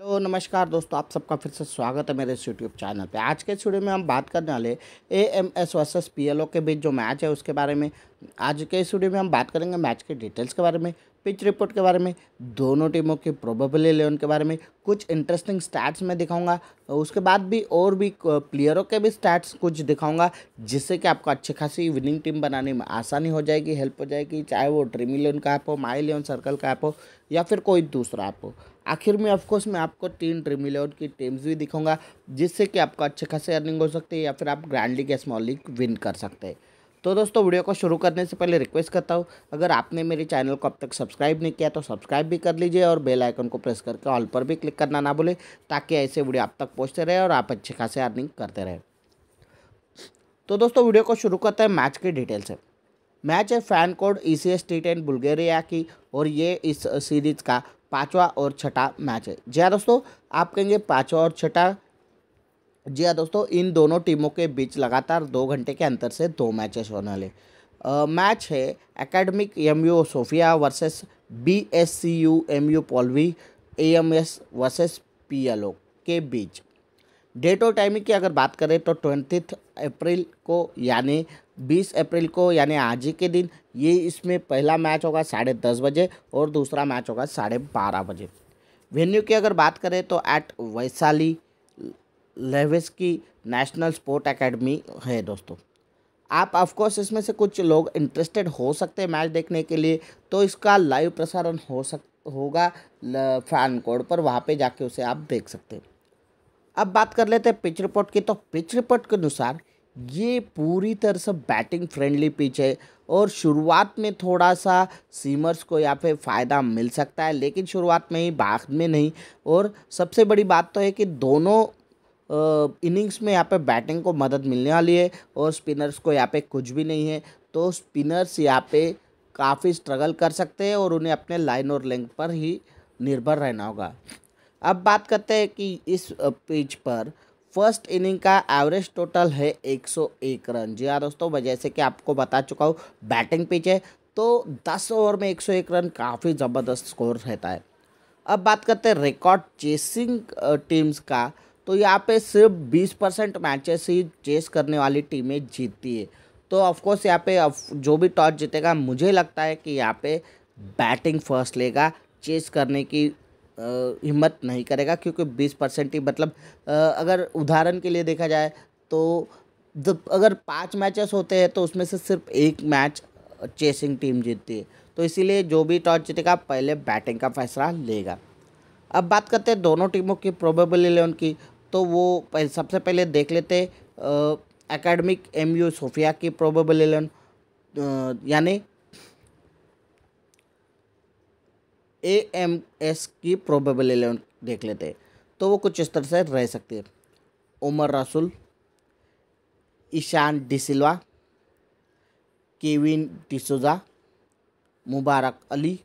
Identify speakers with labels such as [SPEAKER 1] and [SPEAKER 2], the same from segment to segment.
[SPEAKER 1] hello नमस्कार दोस्तों आप सबका फिर से स्वागत है मेरे इस यूट्यूब चैनल पे आज के स्टूडियो में हम बात करने वाले A M S versus P L O के बीच जो मैच है उसके बारे में आज के स्टूडियो में हम बात करेंगे मैच के डिटेल्स के बारे में पिच रिपोर्ट के बारे में दोनों टीमों के प्रोबेबल इलेवन के बारे में कुछ इंटरेस्टिंग स्टैट्स मैं दिखाऊंगा उसके बाद भी और भी प्लेयरों के भी स्टैट्स कुछ दिखाऊंगा जिससे कि आपको अच्छी खासी विनिंग टीम बनाने में आसानी हो जाएगी हेल्प हो जाएगी चाहे वो ड्रीम इलेवन का ऐप हो माई इलेवन सर्कल का ऐप हो या फिर कोई दूसरा ऐप हो आखिर में ऑफकोर्स मैं आपको तीन ड्रीम इलेवन की टीम्स भी दिखाऊंगा जिससे कि आपको अच्छे खासे अर्निंग हो सकती है या फिर आप ग्रैंड लीग या स्मॉल लीग विन कर सकते हैं तो दोस्तों वीडियो को शुरू करने से पहले रिक्वेस्ट करता हूँ अगर आपने मेरे चैनल को अब तक सब्सक्राइब नहीं किया तो सब्सक्राइब भी कर लीजिए और बेल आइकन को प्रेस करके ऑल पर भी क्लिक करना ना भूलें ताकि ऐसे वीडियो आप तक पहुँचते रहे और आप अच्छे खासे अर्निंग करते रहे तो दोस्तों वीडियो को शुरू करते हैं मैच की डिटेल से मैच है fan code E C S T ten Bulgaria की और ये इस सीरीज़ का पाँचवा और छठा मैच है जी हाँ दोस्तों आप कहेंगे पाँचवा और छठा जी हाँ दोस्तों इन दोनों टीमों के बीच लगातार दो घंटे के अंतर से दो मैचेस होने वाले मैच है academic M U Sofia versus B S C U M U पॉलवी A M S versus P L O के बीच डेट और टाइमिंग की अगर बात करें तो ट्वेंटी अप्रैल को यानी 20 अप्रैल को यानी आज ही के दिन ये इसमें पहला मैच होगा साढ़े दस बजे और दूसरा मैच होगा साढ़े बारह बजे वेन्यू की अगर बात करें तो एट वैशाली लेविस की नेशनल स्पोर्ट एकेडमी है दोस्तों आप ऑफकोर्स इसमें से कुछ लोग इंटरेस्टेड हो सकते हैं मैच देखने के लिए तो इसका लाइव प्रसारण हो सक होगा फैन कोड पर वहाँ पर जाके उसे आप देख सकते हैं अब बात कर लेते हैं पिच रिपोर्ट की तो पिच रिपोर्ट के अनुसार ये पूरी तरह से बैटिंग फ्रेंडली पिच है और शुरुआत में थोड़ा सा सीमर्स को यहाँ पे फ़ायदा मिल सकता है लेकिन शुरुआत में ही बाद में नहीं और सबसे बड़ी बात तो है कि दोनों इनिंग्स में यहाँ पे बैटिंग को मदद मिलने वाली है और स्पिनर्स को यहाँ पे कुछ भी नहीं है तो स्पिनर्स यहाँ पे काफ़ी स्ट्रगल कर सकते हैं और उन्हें अपने लाइन और लेंथ पर ही निर्भर रहना होगा अब बात करते हैं कि इस पिच पर फर्स्ट इनिंग का एवरेज टोटल है 101 रन जी हाँ दोस्तों मैं जैसे कि आपको बता चुका हूँ बैटिंग पिच है तो 10 ओवर में 101 रन काफ़ी ज़बरदस्त स्कोर रहता है अब बात करते हैं रिकॉर्ड चेसिंग टीम्स का तो यहाँ पे सिर्फ 20 परसेंट मैचेस ही चेस करने वाली टीमें जीतती है तो ऑफकोर्स यहाँ पे जो भी टॉस जीतेगा मुझे लगता है कि यहाँ पर बैटिंग फर्स्ट लेगा चेस करने की हिम्मत नहीं करेगा क्योंकि बीस परसेंट ही मतलब अगर उदाहरण के लिए देखा जाए तो जब अगर पाँच मैचेस होते हैं तो उसमें से सिर्फ एक मैच चेसिंग टीम जीतती है तो इसीलिए जो भी टॉस जीतेगा पहले बैटिंग का फैसला लेगा अब बात करते हैं दोनों टीमों की प्रोबेबल इलेवन की तो वो पहले सबसे पहले देख लेते अकेडमिक एम यू सोफिया की प्रोबेबल इलेवन यानी ए एम एस की प्रोबेबल इलेवन देख लेते हैं तो वो कुछ इस तरह से रह सकती है उमर रसूल ईशान डिसिल्वा केविन डिसोजा मुबारक अली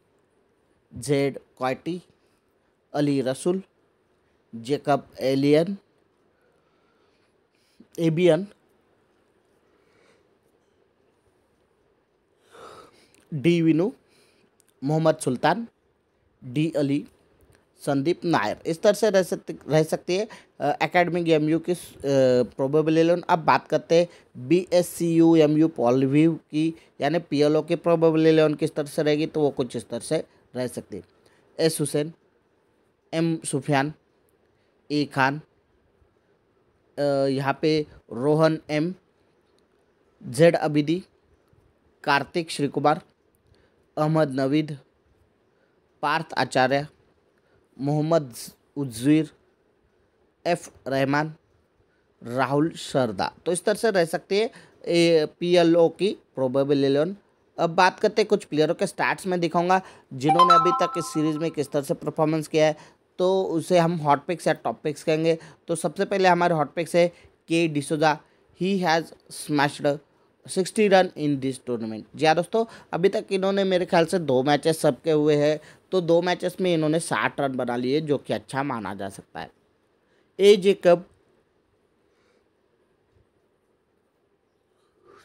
[SPEAKER 1] जेड क्वाटी अली रसूल जेकब एलियन एबियन डी विनू मोहम्मद सुल्तान डी अली संदीप नायर इस तरह से रह सकती रह सकती है एकेडमिक एम यू की प्रोबेबल अब बात करते हैं B S C U M U पॉलिव्यू की यानी पी एल ओ की प्रोबेबल इलेवन किस तरह से रहेगी तो वो कुछ इस तरह से रह सकती है S Hussain M Sufiyan A Khan यहाँ पे Rohan M Z Abidi Kartik Shrikumar Ahmed Naveed Parth Acharya Mohammed Uzair F Rahman Rahul Sharda तो इस तरह से रह सकती है पी एल ओ की प्रोबेबल इलेवन अब बात करते हैं कुछ प्लेयरों के स्टार्ट्स में दिखाऊंगा जिन्होंने अभी तक इस सीरीज़ में किस तरह से परफॉर्मेंस किया है तो उसे हम हॉट पिक्स या टॉप पिक्स कहेंगे तो सबसे पहले हमारे हॉट पिक्स है K D'Souza he has smashed sixty run in this tournament जी हाँ दोस्तों अभी तक इन्होंने मेरे ख्याल से दो मैचेस सबके हुए हैं तो दो मैचेस में इन्होंने साठ रन बना लिए जो कि अच्छा माना जा सकता है ए जेकब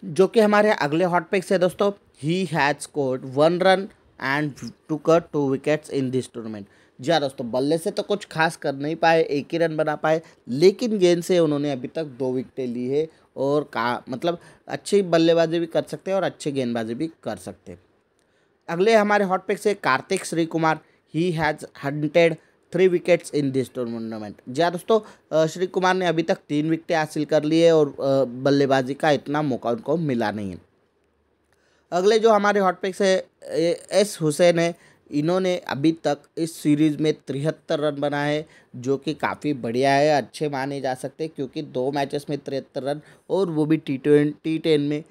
[SPEAKER 1] जो कि हमारे अगले हॉट पिक्स है दोस्तों he has scored one run and two कर two wickets in this tournament जी हाँ दोस्तों बल्ले से तो कुछ खास कर नहीं पाए एक ही रन बना पाए लेकिन गेंद से उन्होंने अभी तक दो विकेटें ली है और का मतलब अच्छी बल्लेबाजी भी कर सकते हैं और अच्छी गेंदबाजी भी कर सकते हैं अगले हमारे हॉट पिक से Kartik Shrikumar he has hundred three wickets in this tournament जी हाँ दोस्तों श्री कुमार ने अभी तक तीन विकेट हासिल कर लिए और बल्लेबाजी का इतना मौका उनको मिला नहीं है अगले जो हमारे हॉट पिक्स है एस हुसैन है इन्होंने अभी तक इस सीरीज़ में तिहत्तर रन बनाए जो कि काफ़ी बढ़िया है अच्छे माने जा सकते हैं क्योंकि दो मैचेस में तिहत्तर रन और वो भी टी ट्वेंटी टेन में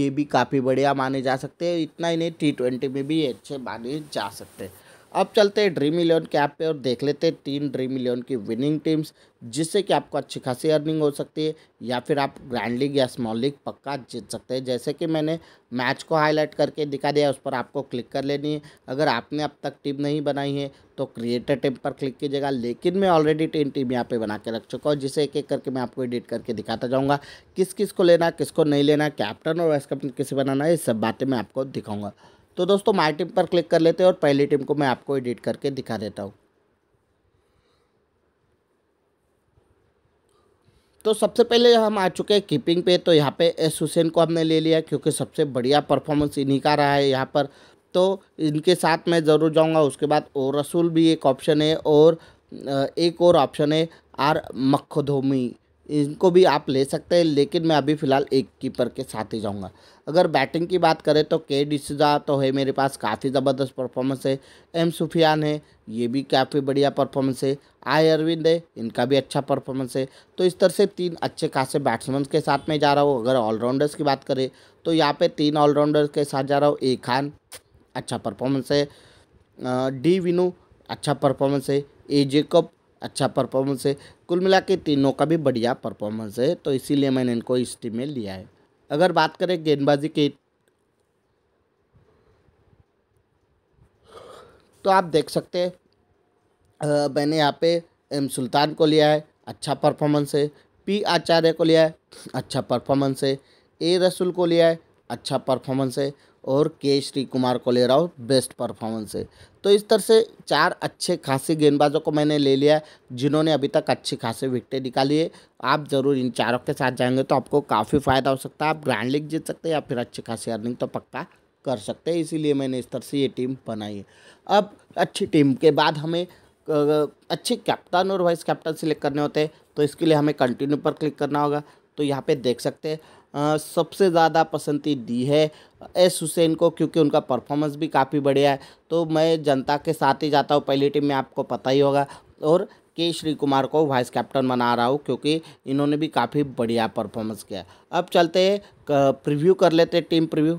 [SPEAKER 1] ये भी काफ़ी बढ़िया माने जा सकते हैं इतना ही नहीं टी ट्वेंटी में भी अच्छे माने जा सकते हैं अब चलते हैं ड्रीम इलेवन के ऐप पे और देख लेते हैं तीन ड्रीम इलेवन की विनिंग टीम्स जिससे कि आपको अच्छी खासी अर्निंग हो सकती है या फिर आप ग्रैंड लीग या स्मॉल लीग पक्का जीत सकते हैं जैसे कि मैंने मैच को हाईलाइट करके दिखा दिया उस पर आपको क्लिक कर लेनी है अगर आपने अब तक टीम नहीं बनाई है तो क्रिएटर टीम पर क्लिक कीजिएगा लेकिन मैं ऑलरेडी तीन टीम यहाँ पर बना के रख चुका हूँ जिसे एक एक करके मैं आपको एडिट करके दिखाता जाऊँगा किस किस को लेना किसको नहीं लेना कैप्टन और वाइस कैप्टन किसे बनाना है ये सब बातें मैं आपको दिखाऊँगा तो दोस्तों माई टीम पर क्लिक कर लेते हैं और पहली टीम को मैं आपको एडिट करके दिखा देता हूँ तो सबसे पहले हम आ चुके हैं कीपिंग पे तो यहाँ पे एस हुसैन को हमने ले लिया क्योंकि सबसे बढ़िया परफॉर्मेंस इन्हीं का रहा है यहाँ पर तो इनके साथ मैं ज़रूर जाऊँगा उसके बाद ओ रसूल भी एक ऑप्शन है और एक और ऑप्शन है आर मखदोमी इनको भी आप ले सकते हैं लेकिन मैं अभी फ़िलहाल एक कीपर के साथ ही जाऊंगा अगर बैटिंग की बात करें तो के डिसा तो है मेरे पास काफ़ी ज़बरदस्त परफॉर्मेंस है एम सुफियान है ये भी काफ़ी बढ़िया परफॉर्मेंस है आई अरविंद है इनका भी अच्छा परफॉर्मेंस है तो इस तरह से तीन अच्छे खासे बैट्समैन के साथ में जा रहा हूँ अगर ऑलराउंडर्स की बात करें तो यहाँ पर तीन ऑलराउंडर्स के साथ जा रहा हूँ ए खान अच्छा परफॉर्मेंस है डी विनू अच्छा परफॉर्मेंस है ए जेकब अच्छा परफॉर्मेंस है कुल मिला के तीनों का भी बढ़िया परफॉर्मेंस है तो इसीलिए मैंने इनको इस टीम में लिया है अगर बात करें गेंदबाजी की तो आप देख सकते हैं मैंने यहाँ पे एम सुल्तान को लिया है अच्छा परफॉर्मेंस है पी आचार्य को लिया है अच्छा परफॉर्मेंस है ए रसूल को लिया है अच्छा परफॉर्मेंस है और के श्री कुमार को ले रहा हूँ बेस्ट परफॉर्मेंस है तो इस तरह से चार अच्छे खासी गेंदबाजों को मैंने ले लिया जिन्होंने अभी तक अच्छी खासी विकटें निकाली है आप ज़रूर इन चारों के साथ जाएंगे तो आपको काफ़ी फ़ायदा हो सकता है आप ग्रैंड लीग जीत सकते हैं या फिर अच्छी खासी अर्निंग तो पक्का कर सकते हैं इसीलिए मैंने इस तरह से ये टीम बनाई है अब अच्छी टीम के बाद हमें अच्छे कैप्टन और वाइस कैप्टन सिलेक्ट करने होते हैं तो इसके लिए हमें कंटिन्यू पर क्लिक करना होगा तो यहाँ पे देख सकते हैं सबसे ज़्यादा पसंदी दी है एस हुसैन को क्योंकि उनका परफॉर्मेंस भी काफ़ी बढ़िया है तो मैं जनता के साथ ही जाता हूँ पहली टीम में आपको पता ही होगा और के श्री कुमार को वाइस कैप्टन बना रहा हूँ क्योंकि इन्होंने भी काफ़ी बढ़िया परफॉर्मेंस किया अब चलते प्रिव्यू कर लेते टीम प्रिव्यू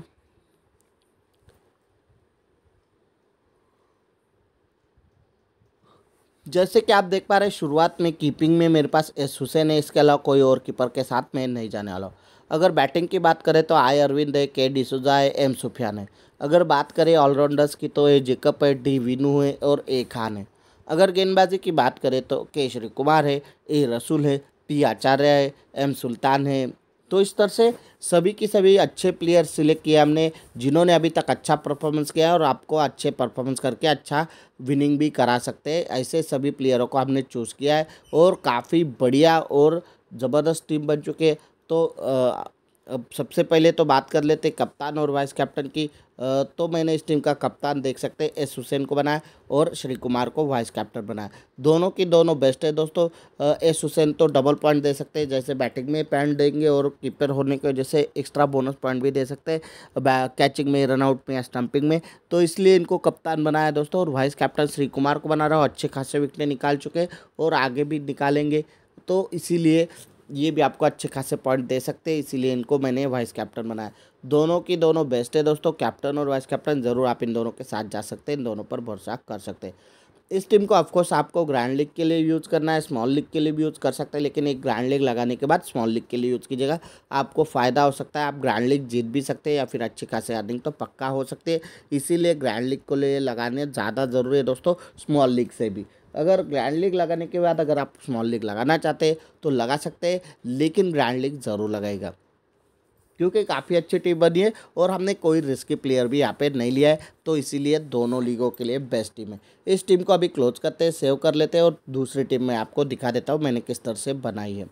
[SPEAKER 1] जैसे कि आप देख पा रहे हैं शुरुआत में कीपिंग में मेरे पास एस हुसैन है इसके अलावा कोई और कीपर के साथ मैं नहीं जाने वाला हूँ अगर बैटिंग की बात करें तो आई अरविंद है के डिसूजा है एम सुफियान है अगर बात करें ऑलराउंडर्स की तो ये जेकब है डी विनू है और ए खान है अगर गेंदबाजी की बात करें तो के श्री कुमार है ए रसूल है पी आचार्य है एम सुल्तान है तो इस तरह से सभी की सभी अच्छे प्लेयर सिलेक्ट किए हमने जिन्होंने अभी तक अच्छा परफॉर्मेंस किया और आपको अच्छे परफॉर्मेंस करके अच्छा विनिंग भी करा सकते हैं ऐसे सभी प्लेयरों को हमने चूज़ किया है और काफ़ी बढ़िया और ज़बरदस्त टीम बन चुके तो अब सबसे पहले तो बात कर लेते कप्तान और वाइस कैप्टन की तो मैंने इस टीम का कप्तान देख सकते एस हुसैन को बनाया और श्री कुमार को वाइस कैप्टन बनाया दोनों की दोनों बेस्ट है दोस्तों एस हुसैन तो डबल पॉइंट दे सकते हैं जैसे बैटिंग में पॉइंट देंगे और कीपर होने की वजह से एक्स्ट्रा बोनस पॉइंट भी दे सकते हैं कैचिंग में रनआउट में या स्टम्पिंग में तो इसलिए इनको कप्तान बनाया दोस्तों और वाइस कैप्टन श्री कुमार को बना रहा हूँ अच्छे खासे विकटें निकाल चुके और आगे भी निकालेंगे तो इसीलिए ये भी आपको अच्छे खासे पॉइंट दे सकते हैं इसीलिए इनको मैंने वाइस कैप्टन बनाया दोनों की दोनों बेस्ट है दोस्तों कैप्टन और वाइस कैप्टन ज़रूर आप इन दोनों के साथ जा सकते हैं इन दोनों पर भरोसा कर सकते हैं इस टीम को ऑफकोर्स आपको ग्रैंड लीग के लिए यूज़ करना है स्मॉल लीग के लिए भी यूज़ कर सकते हैं लेकिन एक ग्रैंड लीग लगाने के बाद स्मॉल लीग के लिए यूज़ कीजिएगा आपको फ़ायदा हो सकता है आप ग्रैंड लीग जीत भी सकते हैं या फिर अच्छी खासी अर्निंग तो पक्का हो सकती है इसीलिए ग्रैंड लीग को लिए लगाने ज़्यादा ज़रूरी है दोस्तों स्मॉल लीग से भी अगर ग्रैंड लीग लगाने के बाद अगर आप स्मॉल लीग लगाना चाहते तो लगा सकते हैं लेकिन ग्रैंड लीग ज़रूर लगाएगा क्योंकि काफ़ी अच्छी टीम बनी है और हमने कोई रिस्की प्लेयर भी यहाँ पे नहीं लिया है तो इसीलिए दोनों लीगों के लिए बेस्ट टीम है इस टीम को अभी क्लोज करते हैं सेव कर लेते हैं और दूसरी टीम में आपको दिखा देता हूँ मैंने किस तरह से बनाई है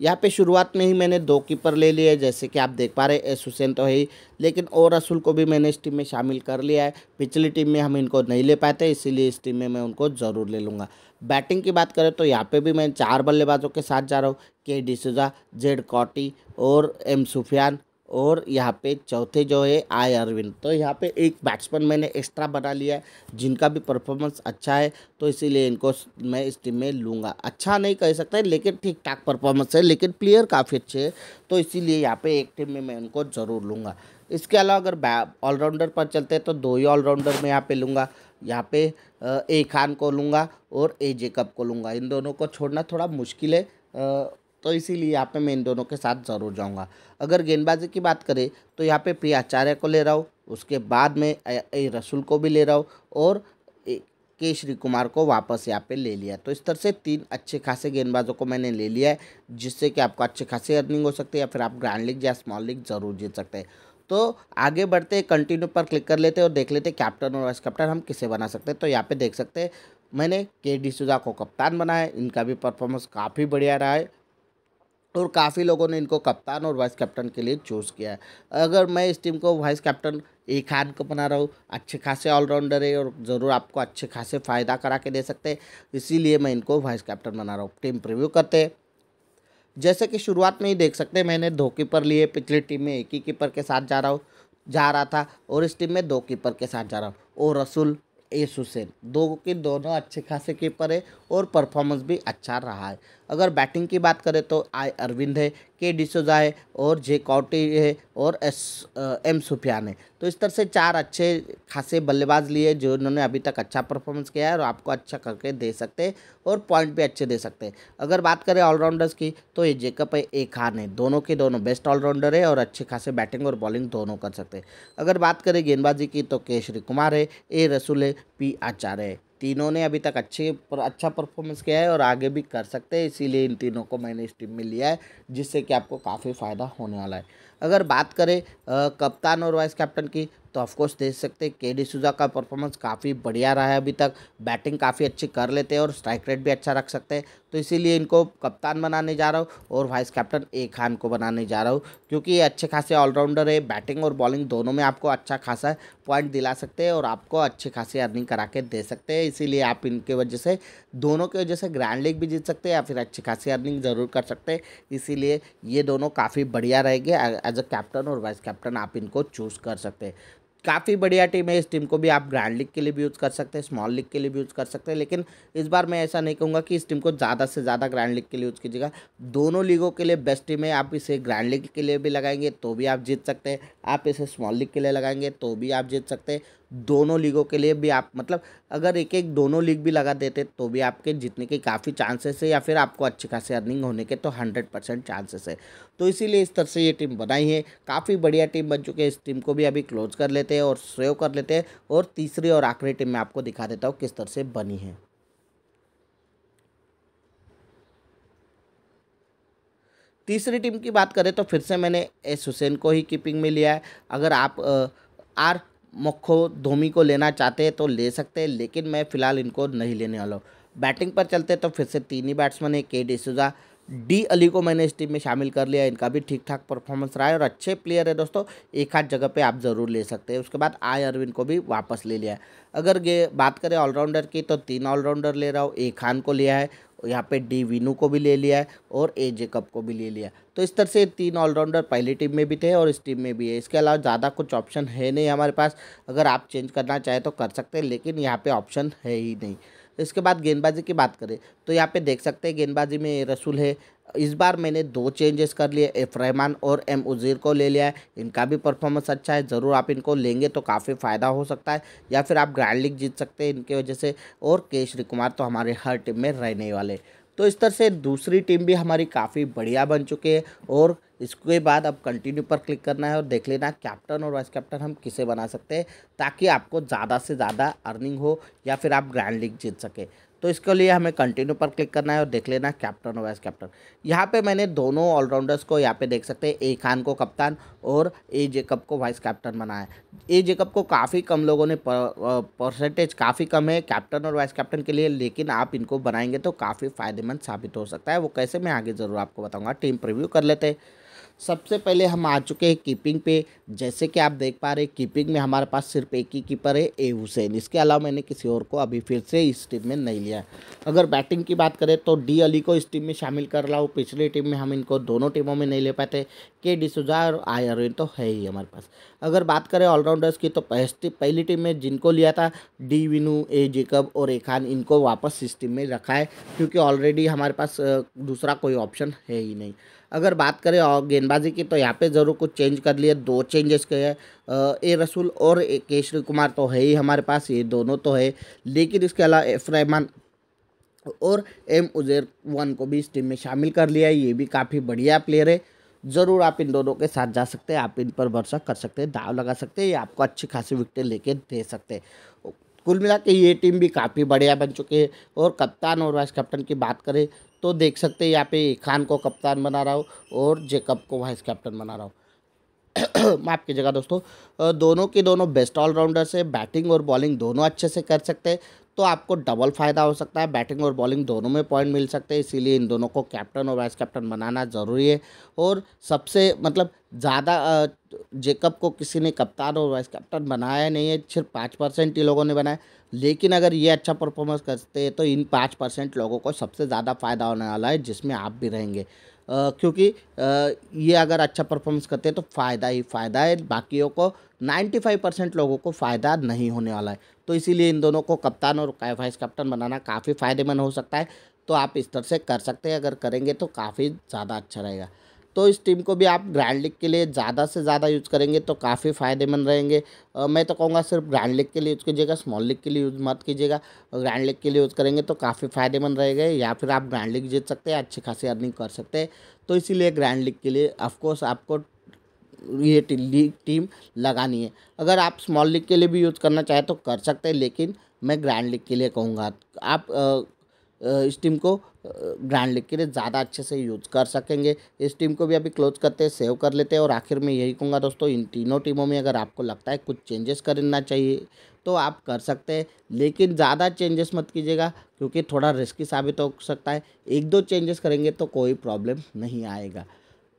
[SPEAKER 1] यहाँ पे शुरुआत में ही मैंने दो कीपर ले लिए जैसे कि आप देख पा रहे एस हुसैन तो है ही लेकिन और रसूल को भी मैंने इस टीम में शामिल कर लिया है पिछली टीम में हम इनको नहीं ले पाए थे इसीलिए इस टीम में मैं उनको ज़रूर ले लूँगा बैटिंग की बात करें तो यहाँ पे भी मैं चार बल्लेबाजों के साथ जा रहा हूँ के डी जेड कॉटी और एम सुफियान और यहाँ पे चौथे जो है आय अरविंद तो यहाँ पे एक बैट्समैन मैंने एक्स्ट्रा बना लिया है जिनका भी परफॉर्मेंस अच्छा है तो इसीलिए इनको मैं इस टीम में लूँगा अच्छा नहीं कह सकते लेकिन ठीक ठाक परफॉर्मेंस है लेकिन प्लेयर काफ़ी अच्छे हैं तो इसीलिए यहाँ पे एक टीम में मैं इनको ज़रूर लूँगा इसके अलावा अगर ऑलराउंडर पर चलते हैं तो दो ही ऑलराउंडर मैं यहाँ पर लूँगा यहाँ पे ए खान को लूँगा और ए जेकब को लूँगा इन दोनों को छोड़ना थोड़ा मुश्किल है तो इसीलिए यहाँ पे मैं इन दोनों के साथ ज़रूर जाऊँगा अगर गेंदबाजी की बात करें तो यहाँ पे प्रिय आचार्य को ले रहा हूँ उसके बाद में ए रसूल को भी ले रहा हूँ और के श्री कुमार को वापस यहाँ पे ले लिया तो इस तरह से तीन अच्छे खासे गेंदबाजों को मैंने ले लिया है जिससे कि आपको अच्छे खासे अर्निंग हो सकती है या फिर आप ग्रैंड लीग या स्मॉल लीग ज़रूर जीत सकते हैं तो आगे बढ़ते कंटिन्यू पर क्लिक कर लेते हैं और देख लेते हैं कैप्टन और वाइस कैप्टन हम किसे बना सकते हैं तो यहाँ पे देख सकते हैं मैंने के डी सुजा को कप्तान बनाया इनका भी परफॉर्मेंस काफ़ी बढ़िया रहा है और काफ़ी लोगों ने इनको कप्तान और वाइस कैप्टन के लिए चूज़ किया है अगर मैं इस टीम को वाइस कैप्टन ए खान को बना रहा हूँ अच्छे खासे ऑलराउंडर है और ज़रूर आपको अच्छे खासे फ़ायदा करा के दे सकते हैं इसीलिए मैं इनको वाइस कैप्टन बना रहा हूँ टीम प्रिव्यू करते हैं जैसे कि शुरुआत में ही देख सकते हैं मैंने दो कीपर लिए पिछली टीम में एक ही कीपर के साथ जा रहा हूँ जा रहा था और इस टीम में दो कीपर के साथ जा रहा हूँ ओ रसूल ए सुसैन दो के दोनों अच्छे खासे कीपर है और परफॉर्मेंस भी अच्छा रहा है अगर बैटिंग की बात करें तो आई अरविंद है के डिसोजा है और जे कौटी है और एस एम सुफियान है तो इस तरह से चार अच्छे खासे बल्लेबाज लिए जो इन्होंने अभी तक अच्छा परफॉर्मेंस किया है और आपको अच्छा करके दे सकते हैं और पॉइंट भी अच्छे दे सकते हैं अगर बात करें ऑलराउंडर्स की तो ये जेकअप है ए खान है दोनों के दोनों बेस्ट ऑलराउंडर है और अच्छे खासे बैटिंग और बॉलिंग दोनों कर सकते हैं अगर बात करें गेंदबाजी की तो के श्री कुमार है ए रसूल है पी आचार्य है तीनों ने अभी तक अच्छे पर अच्छा परफॉर्मेंस किया है और आगे भी कर सकते हैं इसीलिए इन तीनों को मैंने इस टीम में लिया है जिससे कि आपको काफ़ी फ़ायदा होने वाला है अगर बात करें कप्तान और वाइस कैप्टन की तो ऑफकोर्स देख सकते हैं के डी सुजा का परफॉर्मेंस काफ़ी बढ़िया रहा है अभी तक बैटिंग काफ़ी अच्छी कर लेते हैं और स्ट्राइक रेट भी अच्छा रख सकते हैं तो इसीलिए इनको कप्तान बनाने जा रहा हूँ और वाइस कैप्टन ए खान को बनाने जा रहा हूँ क्योंकि ये अच्छे खासे ऑलराउंडर है बैटिंग और बॉलिंग दोनों में आपको अच्छा खासा पॉइंट दिला सकते हैं और आपको अच्छी खासी अर्निंग करा के दे सकते हैं इसीलिए आप इनके वजह से दोनों की वजह से ग्रैंड लीग भी जीत सकते हैं या फिर अच्छी खासी अर्निंग ज़रूर कर सकते हैं इसीलिए ये दोनों काफ़ी बढ़िया रहेंगे एज अ कैप्टन और वाइस कैप्टन आप इनको चूज़ कर सकते हैं काफ़ी बढ़िया टीम है इस टीम को भी आप ग्रैंड लीग के लिए भी यूज़ कर सकते हैं स्मॉल लीग के लिए भी यूज़ कर सकते हैं लेकिन इस बार मैं ऐसा नहीं कहूँगा कि इस टीम को ज़्यादा से ज़्यादा ग्रैंड लीग के लिए यूज़ कीजिएगा दोनों लीगों के लिए बेस्ट टीम है आप इसे ग्रैंड लीग के लिए भी लगाएंगे तो भी आप जीत सकते हैं आप इसे स्मॉल लीग के लिए लगाएंगे तो भी आप जीत सकते हैं दोनों लीगों के लिए भी आप मतलब अगर एक एक दोनों लीग भी लगा देते तो भी आपके जीतने के काफ़ी चांसेस है या फिर आपको अच्छी खासी अर्निंग होने के तो हंड्रेड परसेंट चांसेस है तो इसीलिए इस तरह से ये टीम बनाई है काफ़ी बढ़िया टीम बन चुकी है इस टीम को भी अभी क्लोज कर लेते हैं और सेव कर लेते हैं और तीसरी और आखिरी टीम में आपको दिखा देता हूँ किस तरह से बनी है तीसरी टीम की बात करें तो फिर से मैंने एस हुसैन को ही कीपिंग में लिया है अगर आप आर मुख्य धोमी को लेना चाहते हैं तो ले सकते हैं लेकिन मैं फ़िलहाल इनको नहीं लेने वाला हूँ बैटिंग पर चलते तो फिर से तीन ही बैट्समैन है के डिसूजा डी अली को मैंने इस टीम में शामिल कर लिया इनका भी ठीक ठाक परफॉर्मेंस रहा है और अच्छे प्लेयर है दोस्तों एक आध जगह पे आप ज़रूर ले सकते हैं उसके बाद आई अरविंद को भी वापस ले लिया है अगर बात करें ऑलराउंडर की तो तीन ऑलराउंडर ले रहा हूँ ए खान को लिया है यहाँ पे डी विनू को भी ले लिया है और ए जेकब को भी ले लिया तो इस तरह से तीन ऑलराउंडर पहली टीम में भी थे और इस टीम में भी है इसके अलावा ज़्यादा कुछ ऑप्शन है नहीं हमारे पास अगर आप चेंज करना चाहें तो कर सकते हैं लेकिन यहाँ पर ऑप्शन है ही नहीं इसके बाद गेंदबाजी की बात करें तो यहाँ पे देख सकते हैं गेंदबाजी में रसूल है इस बार मैंने दो चेंजेस कर लिए एफ रहमान और एम उज़ीर को ले लिया है इनका भी परफॉर्मेंस अच्छा है ज़रूर आप इनको लेंगे तो काफ़ी फ़ायदा हो सकता है या फिर आप ग्रैंड लीग जीत सकते हैं इनके वजह से और केशरी कुमार तो हमारे हर टीम में रहने वाले तो इस तरह से दूसरी टीम भी हमारी काफ़ी बढ़िया बन चुकी है और इसके बाद अब कंटिन्यू पर क्लिक करना है और देख लेना कैप्टन और वाइस कैप्टन हम किसे बना सकते हैं ताकि आपको ज़्यादा से ज़्यादा अर्निंग हो या फिर आप ग्रैंड लीग जीत सके तो इसके लिए हमें कंटिन्यू पर क्लिक करना है और देख लेना कैप्टन वाइस कैप्टन यहाँ पे मैंने दोनों ऑलराउंडर्स को यहाँ पे देख सकते हैं ए खान को कप्तान और ए जेकब को वाइस कैप्टन बनाया ए जेकब को काफ़ी कम लोगों ने परसेंटेज काफ़ी कम है कैप्टन और वाइस कैप्टन के लिए लेकिन आप इनको बनाएंगे तो काफ़ी फ़ायदेमंद साबित हो सकता है वो कैसे मैं आगे ज़रूर आपको बताऊँगा टीम प्रिव्यू कर लेते हैं सबसे पहले हम आ चुके हैं कीपिंग पे जैसे कि आप देख पा रहे कीपिंग में हमारे पास सिर्फ एक ही कीपर है ए हुसैन इसके अलावा मैंने किसी और को अभी फिर से इस टीम में नहीं लिया अगर बैटिंग की बात करें तो डी अली को इस टीम में शामिल कर रहा हूँ पिछली टीम में हम इनको दोनों टीमों में नहीं ले पाते के डिसूजा और आई अरविन तो है ही हमारे पास अगर बात करें ऑलराउंडर्स की तो पहली टीम में जिनको लिया था डी विनू ए जेकब और ए खान इनको वापस इस टीम में रखा है क्योंकि ऑलरेडी हमारे पास दूसरा कोई ऑप्शन है ही नहीं अगर बात करें और गेंदबाजी की तो यहाँ पे ज़रूर कुछ चेंज कर लिए दो चेंजेस किए हैं ए रसूल और ए केशरी कुमार तो है ही हमारे पास ये दोनों तो है लेकिन इसके अलावा एफ रहमान और एम उजैर वन को भी इस टीम में शामिल कर लिया है ये भी काफ़ी बढ़िया प्लेयर है ज़रूर आप इन दोनों के साथ जा सकते हैं आप इन पर भरोसा कर सकते हैं दाव लगा सकते हैं या आपको अच्छी खासी विकटें लेके दे सकते हैं कुल मिला के ये टीम भी काफ़ी बढ़िया बन चुकी है और कप्तान और वाइस कैप्टन की बात करें तो देख सकते यहाँ पे खान को कप्तान बना रहा हूँ और जेकब को वाइस कैप्टन बना रहा हूँ माफ जगह दोस्तों दोनों के दोनों बेस्ट ऑलराउंडर्स है बैटिंग और बॉलिंग दोनों अच्छे से कर सकते हैं तो आपको डबल फ़ायदा हो सकता है बैटिंग और बॉलिंग दोनों में पॉइंट मिल सकते हैं इसीलिए इन दोनों को कैप्टन और वाइस कैप्टन बनाना ज़रूरी है और सबसे मतलब ज़्यादा जेकब को किसी ने कप्तान और वाइस कैप्टन बनाया नहीं है सिर्फ पाँच परसेंट ही लोगों ने बनाया लेकिन अगर ये अच्छा परफॉर्मेंस करते हैं तो इन पाँच परसेंट लोगों को सबसे ज़्यादा फ़ायदा होने वाला है जिसमें आप भी रहेंगे क्योंकि ये अगर अच्छा परफॉर्मेंस करते हैं तो फ़ायदा ही फ़ायदा है बाकियों को नाइन्टी परसेंट लोगों को फ़ायदा नहीं होने वाला है तो इसीलिए इन दोनों को कप्तान और वाइस कप्तान बनाना काफ़ी फ़ायदेमंद हो सकता है तो आप इस तरह से कर सकते हैं अगर करेंगे तो काफ़ी ज़्यादा अच्छा रहेगा तो इस टीम को भी आप ग्रैंड लीग के लिए ज़्यादा से ज़्यादा यूज़ करेंगे तो काफ़ी फ़ायदेमंद रहेंगे आ, मैं तो कहूँगा सिर्फ ग्रैंड लीग के लिए यूज़ कीजिएगा स्मॉल लीग के लिए यूज़ मत कीजिएगा ग्रैंड लीग के लिए यूज़ करेंगे तो काफ़ी फ़ायदेमंद रहेगा या फिर आप ग्रैंड लीग जीत सकते हैं अच्छी खासी अर्निंग कर सकते हैं तो इसीलिए ग्रैंड लीग के लिए ऑफकोर्स आपको ये लीग टीम लगानी है अगर आप स्मॉल लीग के लिए भी यूज़ करना चाहें तो कर सकते हैं लेकिन मैं ग्रैंड लीग के लिए कहूँगा आप इस टीम को ग्रैंड लिख के लिए ज़्यादा अच्छे से यूज कर सकेंगे इस टीम को भी अभी क्लोज करते हैं सेव कर लेते हैं और आखिर में यही कहूँगा दोस्तों इन तीनों टीमों में अगर आपको लगता है कुछ चेंजेस करना चाहिए तो आप कर सकते हैं लेकिन ज़्यादा चेंजेस मत कीजिएगा क्योंकि थोड़ा रिस्की साबित हो सकता है एक दो चेंजेस करेंगे तो कोई प्रॉब्लम नहीं आएगा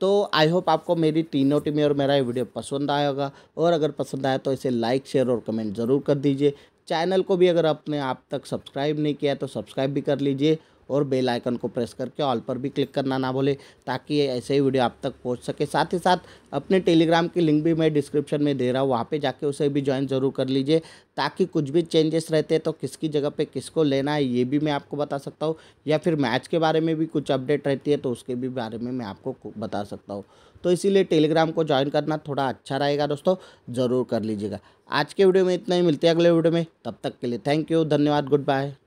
[SPEAKER 1] तो आई होप आपको मेरी तीनों टीमें और मेरा ये वीडियो पसंद आएगा और अगर पसंद आया तो इसे लाइक शेयर और कमेंट ज़रूर कर दीजिए चैनल को भी अगर आपने आप तक सब्सक्राइब नहीं किया तो सब्सक्राइब भी कर लीजिए और बेल आइकन को प्रेस करके ऑल पर भी क्लिक करना ना भूलें ताकि ऐसे ही वीडियो आप तक पहुंच सके साथ ही साथ अपने टेलीग्राम की लिंक भी मैं डिस्क्रिप्शन में दे रहा हूँ वहाँ पे जाके उसे भी ज्वाइन ज़रूर कर लीजिए ताकि कुछ भी चेंजेस रहते हैं तो किसकी जगह पे किसको लेना है ये भी मैं आपको बता सकता हूँ या फिर मैच के बारे में भी कुछ अपडेट रहती है तो उसके भी बारे में मैं आपको बता सकता हूँ तो इसीलिए टेलीग्राम को ज्वाइन करना थोड़ा अच्छा रहेगा दोस्तों ज़रूर कर लीजिएगा आज के वीडियो में इतना ही मिलते हैं अगले वीडियो में तब तक के लिए थैंक यू धन्यवाद गुड बाय